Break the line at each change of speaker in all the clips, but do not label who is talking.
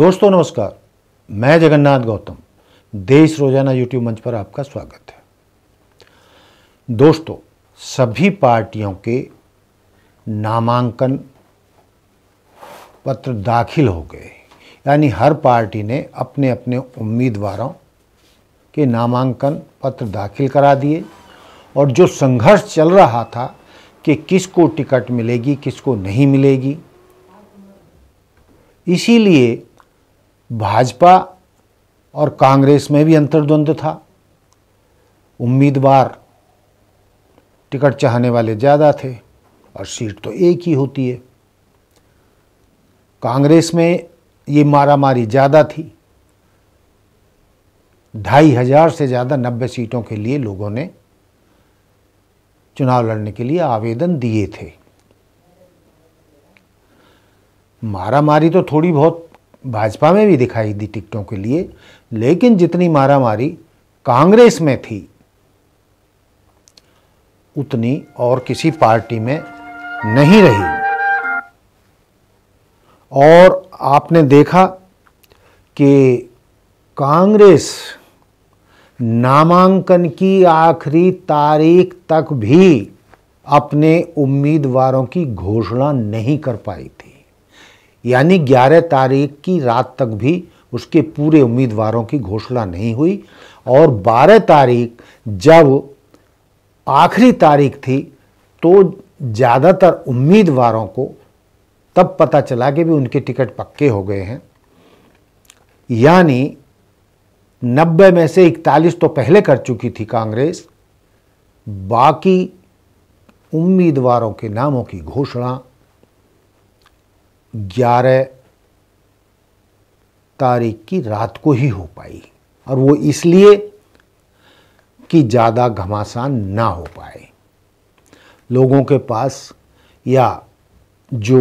दोस्तों नमस्कार मैं जगन्नाथ गौतम देश रोजाना यूट्यूब मंच पर आपका स्वागत है दोस्तों सभी पार्टियों के नामांकन पत्र दाखिल हो गए यानी हर पार्टी ने अपने अपने उम्मीदवारों के नामांकन पत्र दाखिल करा दिए और जो संघर्ष चल रहा था कि किसको टिकट मिलेगी किसको नहीं मिलेगी इसीलिए भाजपा और कांग्रेस में भी अंतर्द्वंद था उम्मीदवार टिकट चाहने वाले ज़्यादा थे और सीट तो एक ही होती है कांग्रेस में ये मारामारी ज़्यादा थी ढाई हजार से ज़्यादा नब्बे सीटों के लिए लोगों ने चुनाव लड़ने के लिए आवेदन दिए थे मारामारी तो थोड़ी बहुत भाजपा में भी दिखाई दी टिकटों के लिए लेकिन जितनी मारामारी कांग्रेस में थी उतनी और किसी पार्टी में नहीं रही और आपने देखा कि कांग्रेस नामांकन की आखिरी तारीख तक भी अपने उम्मीदवारों की घोषणा नहीं कर पाई यानी 11 तारीख की रात तक भी उसके पूरे उम्मीदवारों की घोषणा नहीं हुई और 12 तारीख जब आखिरी तारीख थी तो ज़्यादातर उम्मीदवारों को तब पता चला कि भी उनके टिकट पक्के हो गए हैं यानी 90 में से 41 तो पहले कर चुकी थी कांग्रेस बाकी उम्मीदवारों के नामों की घोषणा ग्यारह तारीख की रात को ही हो पाई और वो इसलिए कि ज़्यादा घमासान ना हो पाए लोगों के पास या जो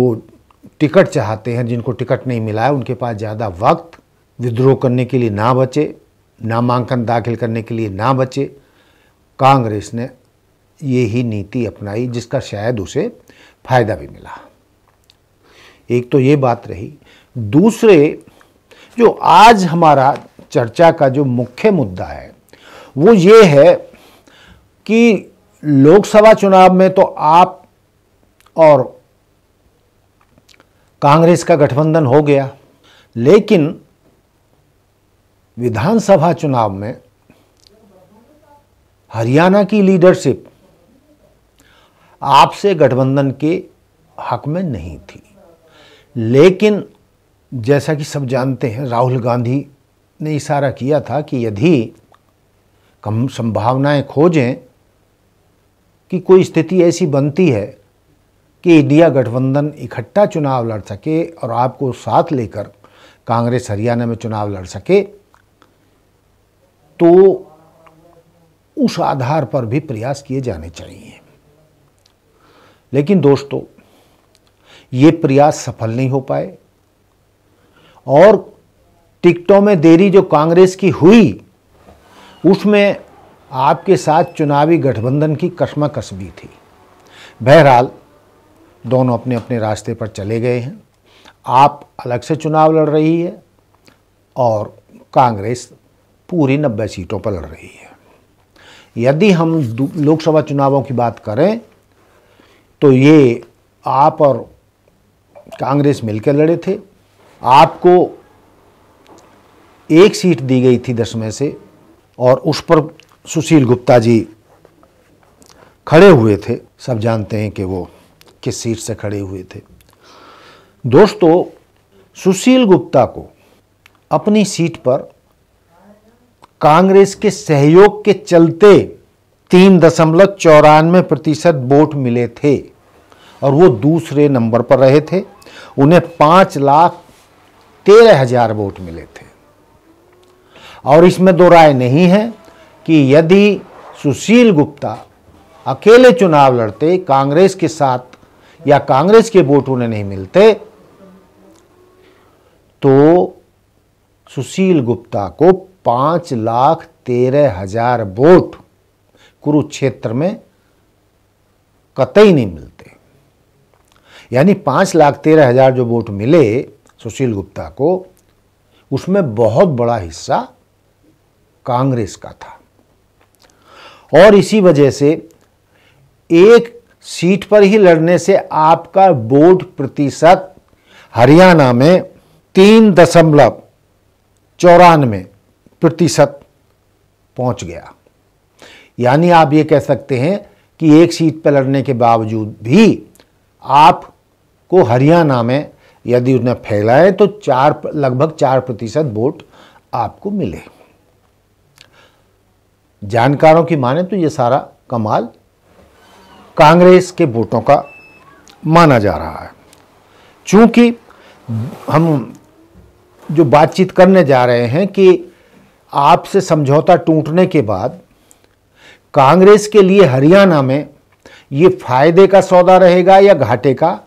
टिकट चाहते हैं जिनको टिकट नहीं मिला है उनके पास ज़्यादा वक्त विद्रोह करने के लिए ना बचे नामांकन दाखिल करने के लिए ना बचे कांग्रेस ने यही नीति अपनाई जिसका शायद उसे फ़ायदा भी मिला एक तो ये बात रही दूसरे जो आज हमारा चर्चा का जो मुख्य मुद्दा है वो ये है कि लोकसभा चुनाव में तो आप और कांग्रेस का गठबंधन हो गया लेकिन विधानसभा चुनाव में हरियाणा की लीडरशिप आपसे गठबंधन के हक में नहीं थी लेकिन जैसा कि सब जानते हैं राहुल गांधी ने इशारा किया था कि यदि कम संभावनाएं खोजें कि कोई स्थिति ऐसी बनती है कि इंडिया गठबंधन इकट्ठा चुनाव लड़ सके और आपको साथ लेकर कांग्रेस हरियाणा में चुनाव लड़ सके तो उस आधार पर भी प्रयास किए जाने चाहिए लेकिन दोस्तों ये प्रयास सफल नहीं हो पाए और टिकटों में देरी जो कांग्रेस की हुई उसमें आपके साथ चुनावी गठबंधन की कशमकश भी थी बहरहाल दोनों अपने अपने रास्ते पर चले गए हैं आप अलग से चुनाव लड़ रही है और कांग्रेस पूरी नब्बे सीटों पर लड़ रही है यदि हम लोकसभा चुनावों की बात करें तो ये आप और कांग्रेस मिलकर लड़े थे आपको एक सीट दी गई थी दस में से और उस पर सुशील गुप्ता जी खड़े हुए थे सब जानते हैं कि वो किस सीट से खड़े हुए थे दोस्तों सुशील गुप्ता को अपनी सीट पर कांग्रेस के सहयोग के चलते तीन दशमलव चौरानवे प्रतिशत वोट मिले थे और वो दूसरे नंबर पर रहे थे उन्हें पांच लाख तेरह हजार वोट मिले थे और इसमें दो राय नहीं है कि यदि सुशील गुप्ता अकेले चुनाव लड़ते कांग्रेस के साथ या कांग्रेस के वोट उन्हें नहीं मिलते तो सुशील गुप्ता को पांच लाख तेरह हजार वोट कुरुक्षेत्र में कतई नहीं मिलते यानी पाँच लाख तेरह हज़ार जो वोट मिले सुशील गुप्ता को उसमें बहुत बड़ा हिस्सा कांग्रेस का था और इसी वजह से एक सीट पर ही लड़ने से आपका वोट प्रतिशत हरियाणा में तीन दशमलव चौरानवे प्रतिशत पहुंच गया यानी आप ये कह सकते हैं कि एक सीट पर लड़ने के बावजूद भी आप को हरियाणा में यदि उन्हें फैलाए तो चार लगभग चार प्रतिशत वोट आपको मिले जानकारों की माने तो ये सारा कमाल कांग्रेस के वोटों का माना जा रहा है चूंकि हम जो बातचीत करने जा रहे हैं कि आपसे समझौता टूटने के बाद कांग्रेस के लिए हरियाणा में ये फायदे का सौदा रहेगा या घाटे का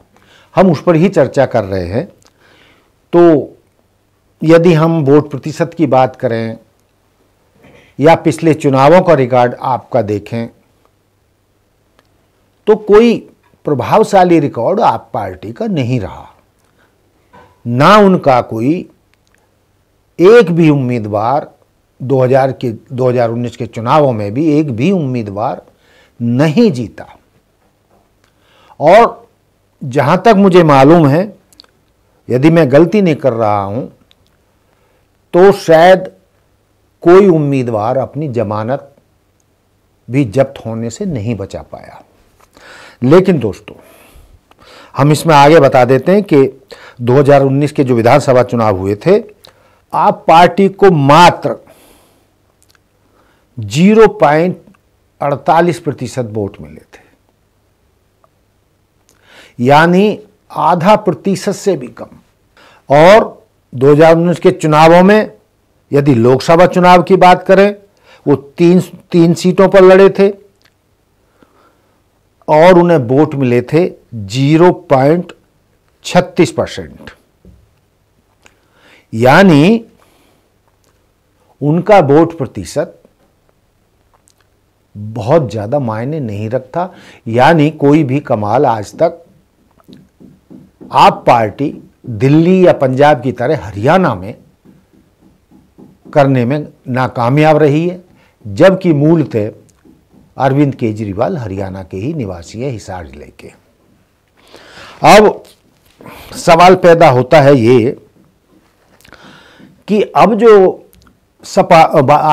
हम उस पर ही चर्चा कर रहे हैं तो यदि हम वोट प्रतिशत की बात करें या पिछले चुनावों का रिकॉर्ड आपका देखें तो कोई प्रभावशाली रिकॉर्ड आप पार्टी का नहीं रहा ना उनका कोई एक भी उम्मीदवार 2000 के 2019 के चुनावों में भी एक भी उम्मीदवार नहीं जीता और जहाँ तक मुझे मालूम है यदि मैं गलती नहीं कर रहा हूँ तो शायद कोई उम्मीदवार अपनी जमानत भी जब्त होने से नहीं बचा पाया लेकिन दोस्तों हम इसमें आगे बता देते हैं कि 2019 के जो विधानसभा चुनाव हुए थे आप पार्टी को मात्र जीरो पॉइंट अड़तालीस प्रतिशत वोट मिले थे यानी आधा प्रतिशत से भी कम और दो के चुनावों में यदि लोकसभा चुनाव की बात करें वो तीन तीन सीटों पर लड़े थे और उन्हें वोट मिले थे जीरो पॉइंट छत्तीस परसेंट यानी उनका वोट प्रतिशत बहुत ज़्यादा मायने नहीं रखता यानी कोई भी कमाल आज तक आप पार्टी दिल्ली या पंजाब की तरह हरियाणा में करने में नाकामयाब रही है जबकि मूलतः अरविंद केजरीवाल हरियाणा के ही निवासी है हिसार जिले के अब सवाल पैदा होता है ये कि अब जो सपा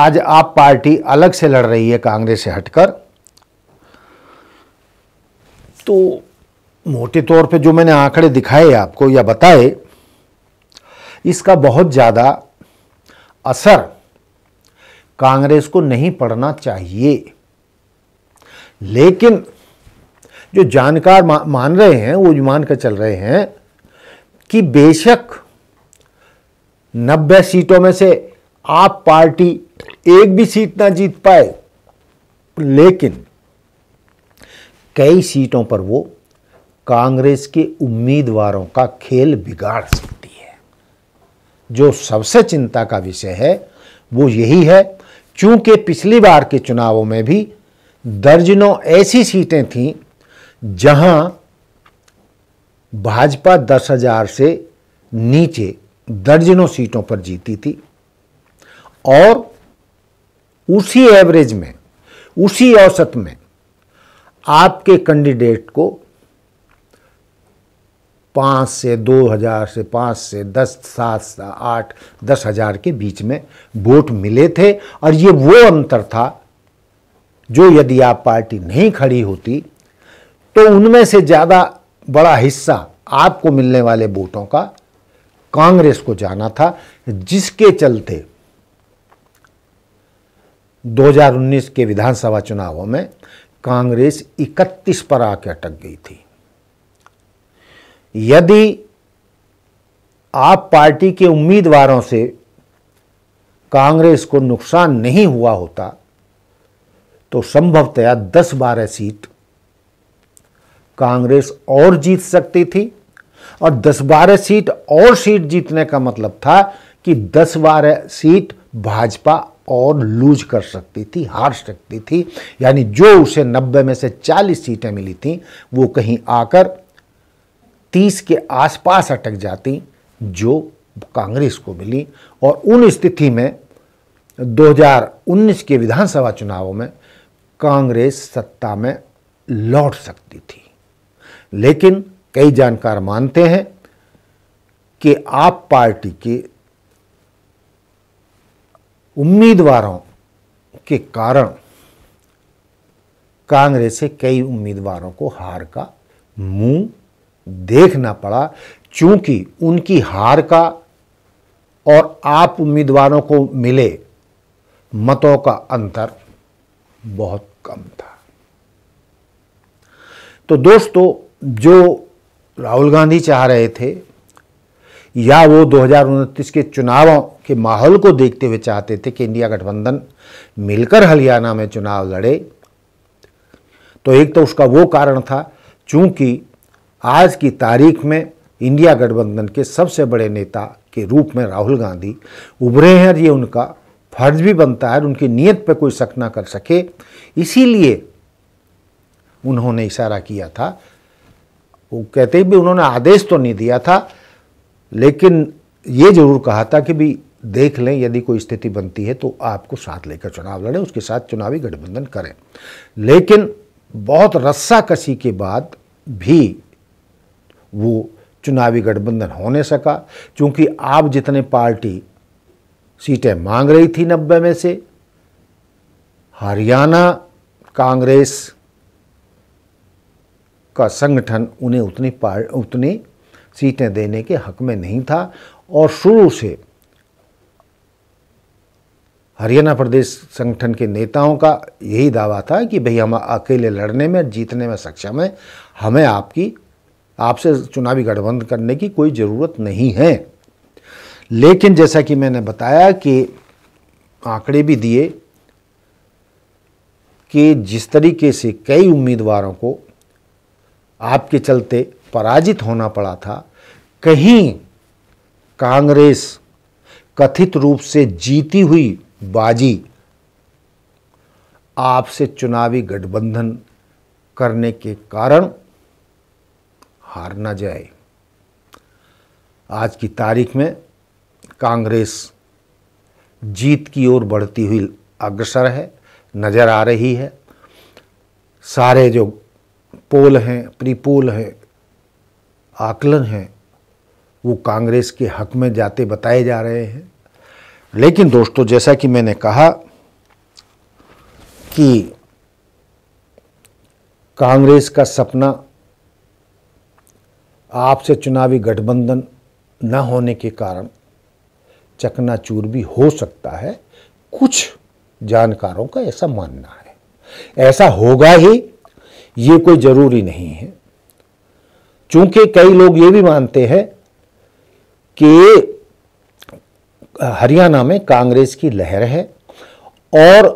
आज आप पार्टी अलग से लड़ रही है कांग्रेस से हटकर तो मोटे तौर पे जो मैंने आंकड़े दिखाए आपको या बताए इसका बहुत ज़्यादा असर कांग्रेस को नहीं पड़ना चाहिए लेकिन जो जानकार मान रहे हैं वो मान कर चल रहे हैं कि बेशक 90 सीटों में से आप पार्टी एक भी सीट ना जीत पाए लेकिन कई सीटों पर वो कांग्रेस के उम्मीदवारों का खेल बिगाड़ सकती है जो सबसे चिंता का विषय है वो यही है क्योंकि पिछली बार के चुनावों में भी दर्जनों ऐसी सीटें थीं जहां भाजपा दस हजार से नीचे दर्जनों सीटों पर जीती थी और उसी एवरेज में उसी औसत में आपके कैंडिडेट को पाँच से दो हज़ार से पाँच से दस सात आठ दस हज़ार के बीच में वोट मिले थे और ये वो अंतर था जो यदि आप पार्टी नहीं खड़ी होती तो उनमें से ज़्यादा बड़ा हिस्सा आपको मिलने वाले वोटों का कांग्रेस को जाना था जिसके चलते 2019 के विधानसभा चुनावों में कांग्रेस 31 पर आकर अटक गई थी यदि आप पार्टी के उम्मीदवारों से कांग्रेस को नुकसान नहीं हुआ होता तो संभवतया दस बारह सीट कांग्रेस और जीत सकती थी और दस बारह सीट और सीट जीतने का मतलब था कि दस बारह सीट भाजपा और लूज कर सकती थी हार सकती थी यानी जो उसे नब्बे में से चालीस सीटें मिली थी वो कहीं आकर तीस के आसपास अटक जाती जो कांग्रेस को मिली और उन स्थिति में 2019 के विधानसभा चुनावों में कांग्रेस सत्ता में लौट सकती थी लेकिन कई जानकार मानते हैं कि आप पार्टी के उम्मीदवारों के कारण कांग्रेस से कई उम्मीदवारों को हार का मुंह देखना पड़ा चूंकि उनकी हार का और आप उम्मीदवारों को मिले मतों का अंतर बहुत कम था तो दोस्तों जो राहुल गांधी चाह रहे थे या वो दो के चुनावों के माहौल को देखते हुए चाहते थे कि इंडिया गठबंधन मिलकर हरियाणा में चुनाव लड़े तो एक तो उसका वो कारण था चूंकि आज की तारीख में इंडिया गठबंधन के सबसे बड़े नेता के रूप में राहुल गांधी उभरे हैं ये उनका फर्ज भी बनता है उनकी नीयत पर कोई शक ना कर सके इसीलिए उन्होंने इशारा किया था वो कहते भी उन्होंने आदेश तो नहीं दिया था लेकिन ये जरूर कहा था कि भी देख लें यदि कोई स्थिति बनती है तो आपको साथ लेकर चुनाव लड़ें उसके साथ चुनावी गठबंधन करें लेकिन बहुत रस्सा कसी के बाद भी वो चुनावी गठबंधन हो नहीं सका क्योंकि आप जितने पार्टी सीटें मांग रही थी नब्बे में से हरियाणा कांग्रेस का संगठन उन्हें उतनी पार उतनी सीटें देने के हक में नहीं था और शुरू से हरियाणा प्रदेश संगठन के नेताओं का यही दावा था कि भई हम अकेले लड़ने में जीतने में सक्षम हैं हमें आपकी आपसे चुनावी गठबंधन करने की कोई ज़रूरत नहीं है लेकिन जैसा कि मैंने बताया कि आंकड़े भी दिए कि जिस तरीके से कई उम्मीदवारों को आपके चलते पराजित होना पड़ा था कहीं कांग्रेस कथित रूप से जीती हुई बाजी आपसे चुनावी गठबंधन करने के कारण हार ना जाए आज की तारीख में कांग्रेस जीत की ओर बढ़ती हुई अग्रसर है नज़र आ रही है सारे जो पोल हैं प्री पोल हैं आकलन हैं वो कांग्रेस के हक में जाते बताए जा रहे हैं लेकिन दोस्तों जैसा कि मैंने कहा कि कांग्रेस का सपना आपसे चुनावी गठबंधन न होने के कारण चकनाचूर भी हो सकता है कुछ जानकारों का ऐसा मानना है ऐसा होगा ही ये कोई ज़रूरी नहीं है चूंकि कई लोग ये भी मानते हैं कि हरियाणा में कांग्रेस की लहर है और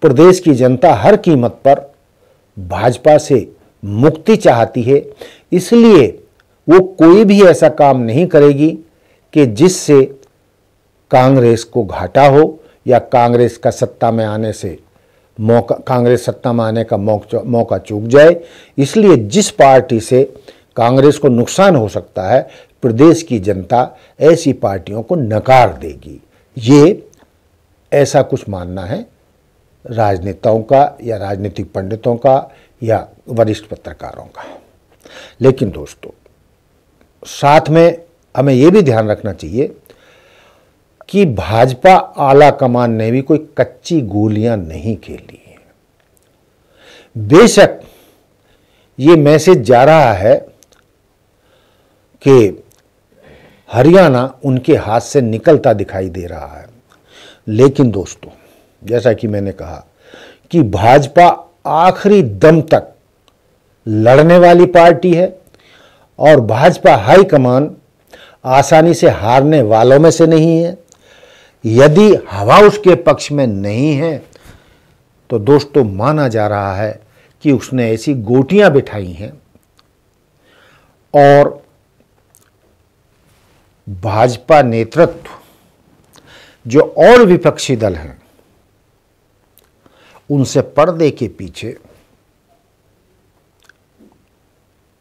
प्रदेश की जनता हर कीमत पर भाजपा से मुक्ति चाहती है इसलिए वो कोई भी ऐसा काम नहीं करेगी कि जिससे कांग्रेस को घाटा हो या कांग्रेस का सत्ता में आने से मौका कांग्रेस सत्ता में आने का मौका मौका चूक जाए इसलिए जिस पार्टी से कांग्रेस को नुकसान हो सकता है प्रदेश की जनता ऐसी पार्टियों को नकार देगी ये ऐसा कुछ मानना है राजनेताओं का या राजनीतिक पंडितों का या वरिष्ठ पत्रकारों का लेकिन दोस्तों साथ में हमें यह भी ध्यान रखना चाहिए कि भाजपा आला कमान ने भी कोई कच्ची गोलियां नहीं खेली हैं बेशक ये मैसेज जा रहा है कि हरियाणा उनके हाथ से निकलता दिखाई दे रहा है लेकिन दोस्तों जैसा कि मैंने कहा कि भाजपा आखिरी दम तक लड़ने वाली पार्टी है और भाजपा हाईकमान आसानी से हारने वालों में से नहीं है यदि हवा उसके पक्ष में नहीं है तो दोस्तों माना जा रहा है कि उसने ऐसी गोटियां बिठाई हैं और भाजपा नेतृत्व जो और विपक्षी दल हैं उनसे पर्दे के पीछे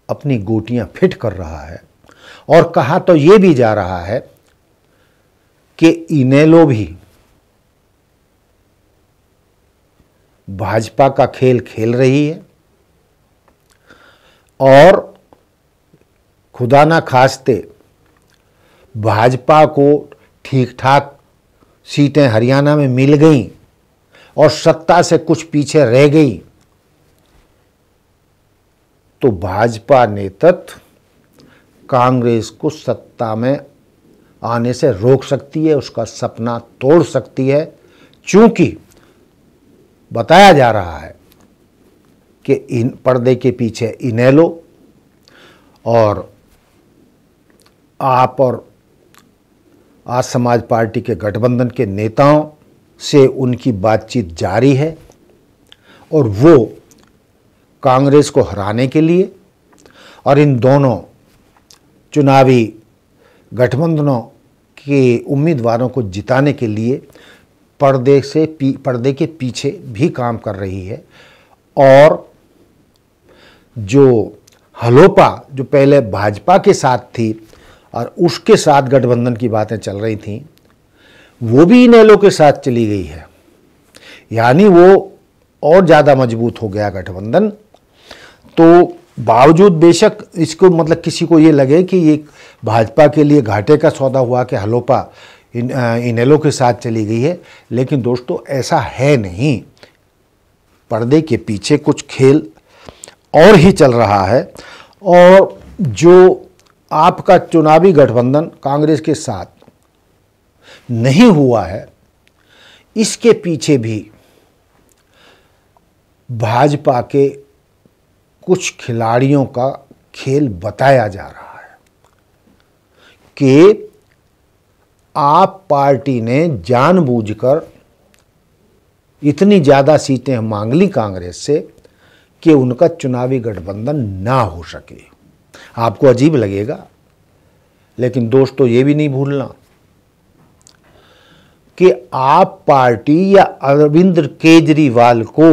अपनी गोटियां फिट कर रहा है और कहा तो ये भी जा रहा है कि इनेलो भी भाजपा का खेल खेल रही है और खुदा ना खास्ते भाजपा को ठीक ठाक सीटें हरियाणा में मिल गई और सत्ता से कुछ पीछे रह गई तो भाजपा नेतृत्व कांग्रेस को सत्ता में आने से रोक सकती है उसका सपना तोड़ सकती है क्योंकि बताया जा रहा है कि इन पर्दे के पीछे इनेलो और आप और आज समाज पार्टी के गठबंधन के नेताओं से उनकी बातचीत जारी है और वो कांग्रेस को हराने के लिए और इन दोनों चुनावी गठबंधनों के उम्मीदवारों को जिताने के लिए पर्दे से पर्दे के पीछे भी काम कर रही है और जो हलोपा जो पहले भाजपा के साथ थी और उसके साथ गठबंधन की बातें चल रही थी वो भी इन एलो के साथ चली गई है यानी वो और ज़्यादा मजबूत हो गया गठबंधन तो बावजूद बेशक इसको मतलब किसी को ये लगे कि ये भाजपा के लिए घाटे का सौदा हुआ कि हलोपा इन इनेलो के साथ चली गई है लेकिन दोस्तों ऐसा है नहीं पर्दे के पीछे कुछ खेल और ही चल रहा है और जो आपका चुनावी गठबंधन कांग्रेस के साथ नहीं हुआ है इसके पीछे भी भाजपा के कुछ खिलाड़ियों का खेल बताया जा रहा है कि आप पार्टी ने जानबूझकर इतनी ज़्यादा सीटें मांग ली कांग्रेस से कि उनका चुनावी गठबंधन ना हो सके आपको अजीब लगेगा लेकिन दोस्तों ये भी नहीं भूलना कि आप पार्टी या अरविंद केजरीवाल को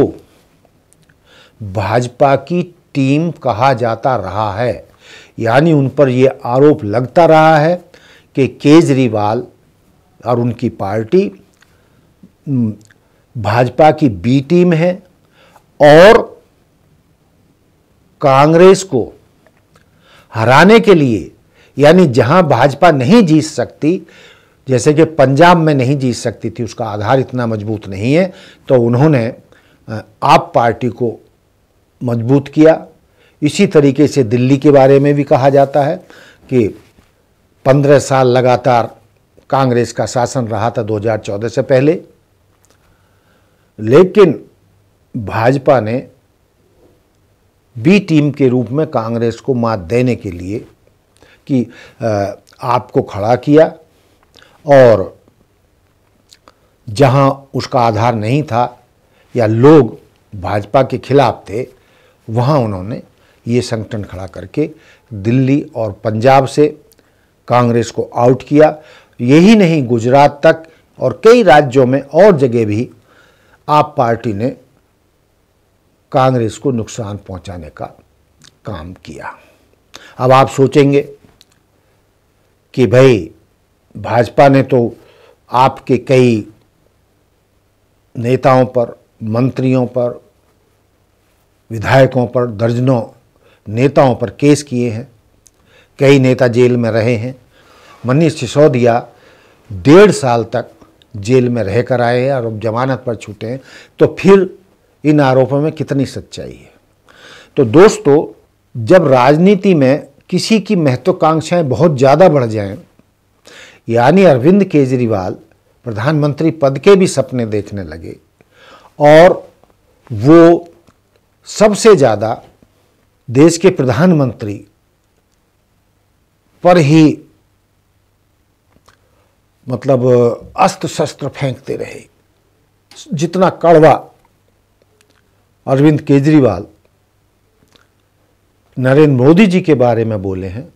भाजपा की टीम कहा जाता रहा है यानी उन पर ये आरोप लगता रहा है कि केजरीवाल और उनकी पार्टी भाजपा की बी टीम है और कांग्रेस को हराने के लिए यानी जहां भाजपा नहीं जीत सकती जैसे कि पंजाब में नहीं जीत सकती थी उसका आधार इतना मजबूत नहीं है तो उन्होंने आप पार्टी को मजबूत किया इसी तरीके से दिल्ली के बारे में भी कहा जाता है कि पंद्रह साल लगातार कांग्रेस का शासन रहा था 2014 से पहले लेकिन भाजपा ने बी टीम के रूप में कांग्रेस को मात देने के लिए कि आपको खड़ा किया और जहां उसका आधार नहीं था या लोग भाजपा के खिलाफ थे वहाँ उन्होंने ये संगठन खड़ा करके दिल्ली और पंजाब से कांग्रेस को आउट किया यही नहीं गुजरात तक और कई राज्यों में और जगह भी आप पार्टी ने कांग्रेस को नुकसान पहुंचाने का काम किया अब आप सोचेंगे कि भाई भाजपा ने तो आपके कई नेताओं पर मंत्रियों पर विधायकों पर दर्जनों नेताओं पर केस किए हैं कई नेता जेल में रहे हैं मनीष सिसोदिया डेढ़ साल तक जेल में रह कर आए और अब जमानत पर छूटे हैं तो फिर इन आरोपों में कितनी सच्चाई है तो दोस्तों जब राजनीति में किसी की महत्वाकांक्षाएं बहुत ज़्यादा बढ़ जाएं यानी अरविंद केजरीवाल प्रधानमंत्री पद के भी सपने देखने लगे और वो सबसे ज़्यादा देश के प्रधानमंत्री पर ही मतलब अस्त्र शस्त्र फेंकते रहे जितना कड़वा अरविंद केजरीवाल नरेंद्र मोदी जी के बारे में बोले हैं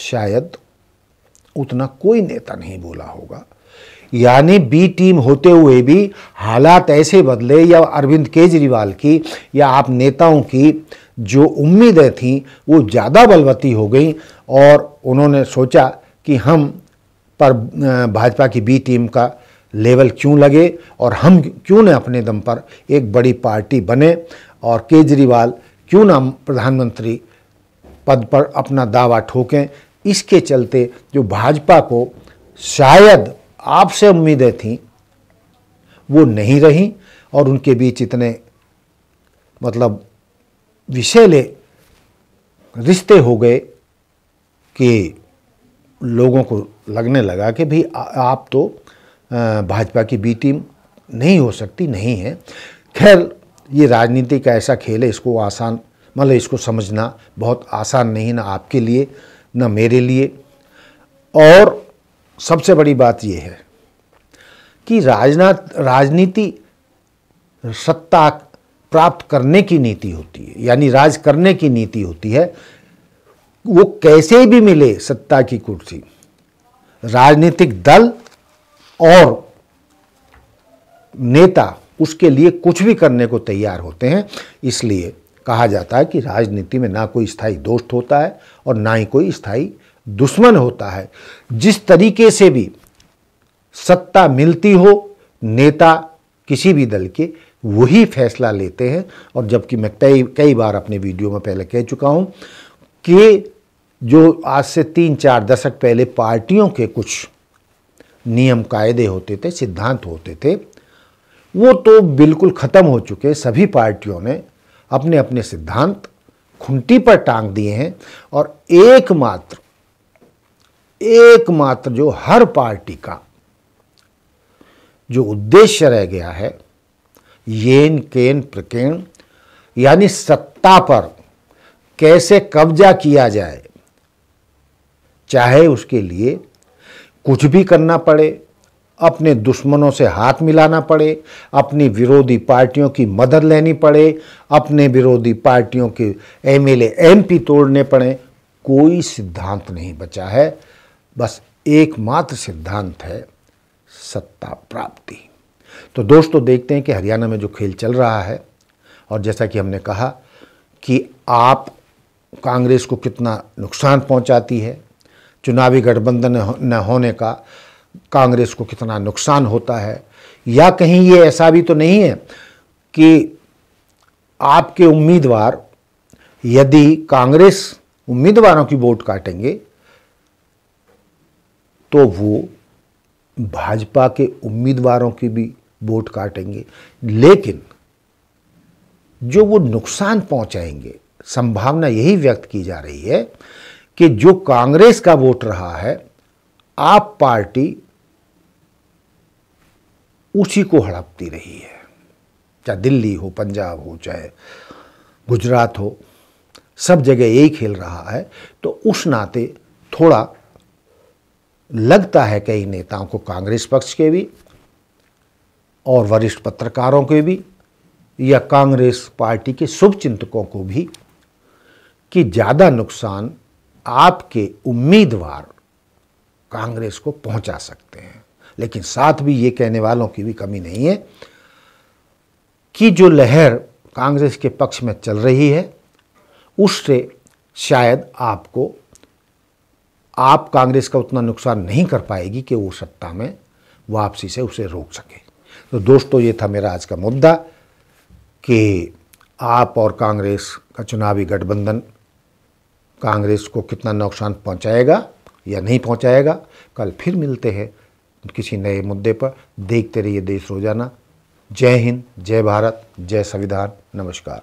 शायद उतना कोई नेता नहीं बोला होगा यानी बी टीम होते हुए भी हालात ऐसे बदले या अरविंद केजरीवाल की या आप नेताओं की जो उम्मीदें थीं वो ज़्यादा बलवती हो गई और उन्होंने सोचा कि हम पर भाजपा की बी टीम का लेवल क्यों लगे और हम क्यों न अपने दम पर एक बड़ी पार्टी बने और केजरीवाल क्यों ना प्रधानमंत्री पद पर अपना दावा ठोकें इसके चलते जो भाजपा को शायद आपसे उम्मीदें थीं वो नहीं रहीं और उनके बीच इतने मतलब विषैले रिश्ते हो गए कि लोगों को लगने लगा कि भाई आप तो भाजपा की बी टीम नहीं हो सकती नहीं है खैर ये राजनीति का ऐसा खेल है इसको आसान मतलब इसको समझना बहुत आसान नहीं ना आपके लिए ना मेरे लिए और सबसे बड़ी बात यह है कि राजनाथ राजनीति सत्ता प्राप्त करने की नीति होती है यानी राज करने की नीति होती है वो कैसे भी मिले सत्ता की कुर्सी राजनीतिक दल और नेता उसके लिए कुछ भी करने को तैयार होते हैं इसलिए कहा जाता है कि राजनीति में ना कोई स्थायी दोस्त होता है और ना ही कोई स्थायी दुश्मन होता है जिस तरीके से भी सत्ता मिलती हो नेता किसी भी दल के वही फैसला लेते हैं और जबकि मैं कई कई बार अपने वीडियो में पहले कह चुका हूं कि जो आज से तीन चार दशक पहले पार्टियों के कुछ नियम कायदे होते थे सिद्धांत होते थे वो तो बिल्कुल ख़त्म हो चुके सभी पार्टियों ने अपने अपने सिद्धांत खुंटी पर टांग दिए हैं और एकमात्र एकमात्र जो हर पार्टी का जो उद्देश्य रह गया है येन केन प्रकेण यानी सत्ता पर कैसे कब्जा किया जाए चाहे उसके लिए कुछ भी करना पड़े अपने दुश्मनों से हाथ मिलाना पड़े अपनी विरोधी पार्टियों की मदद लेनी पड़े अपने विरोधी पार्टियों के एमएलए एमपी तोड़ने पड़े कोई सिद्धांत नहीं बचा है बस एकमात्र सिद्धांत है सत्ता प्राप्ति तो दोस्तों देखते हैं कि हरियाणा में जो खेल चल रहा है और जैसा कि हमने कहा कि आप कांग्रेस को कितना नुकसान पहुंचाती है चुनावी गठबंधन न होने का कांग्रेस को कितना नुकसान होता है या कहीं ये ऐसा भी तो नहीं है कि आपके उम्मीदवार यदि कांग्रेस उम्मीदवारों की वोट काटेंगे तो वो भाजपा के उम्मीदवारों की भी वोट काटेंगे लेकिन जो वो नुकसान पहुंचाएंगे संभावना यही व्यक्त की जा रही है कि जो कांग्रेस का वोट रहा है आप पार्टी उसी को हड़पती रही है चाहे दिल्ली हो पंजाब हो चाहे गुजरात हो सब जगह यही खेल रहा है तो उस नाते थोड़ा लगता है कई नेताओं को कांग्रेस पक्ष के भी और वरिष्ठ पत्रकारों के भी या कांग्रेस पार्टी के शुभचिंतकों को भी कि ज़्यादा नुकसान आपके उम्मीदवार कांग्रेस को पहुंचा सकते हैं लेकिन साथ भी ये कहने वालों की भी कमी नहीं है कि जो लहर कांग्रेस के पक्ष में चल रही है उससे शायद आपको आप कांग्रेस का उतना नुकसान नहीं कर पाएगी कि वो सत्ता में वापसी से उसे रोक सके तो दोस्तों ये था मेरा आज का मुद्दा कि आप और कांग्रेस का चुनावी गठबंधन कांग्रेस को कितना नुकसान पहुंचाएगा या नहीं पहुंचाएगा कल फिर मिलते हैं किसी नए मुद्दे पर देखते रहिए देश रोजाना जय हिंद जय भारत जय संविधान नमस्कार